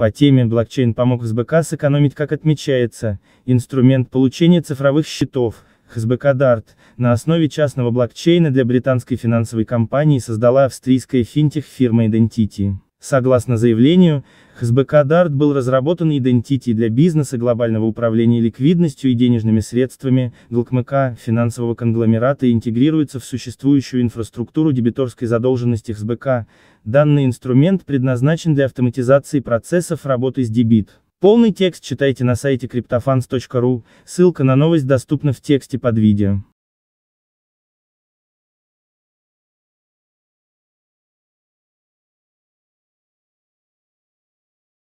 По теме блокчейн помог СБК сэкономить, как отмечается, инструмент получения цифровых счетов, ХСБК DART, на основе частного блокчейна для британской финансовой компании создала австрийская финтех-фирма Identity. Согласно заявлению, ХСБК «Дарт» был разработан идентити для бизнеса глобального управления ликвидностью и денежными средствами, ГЛКМК, финансового конгломерата и интегрируется в существующую инфраструктуру дебиторской задолженности ХСБК. Данный инструмент предназначен для автоматизации процессов работы с дебит. Полный текст читайте на сайте криптофанс.ру, ссылка на новость доступна в тексте под видео.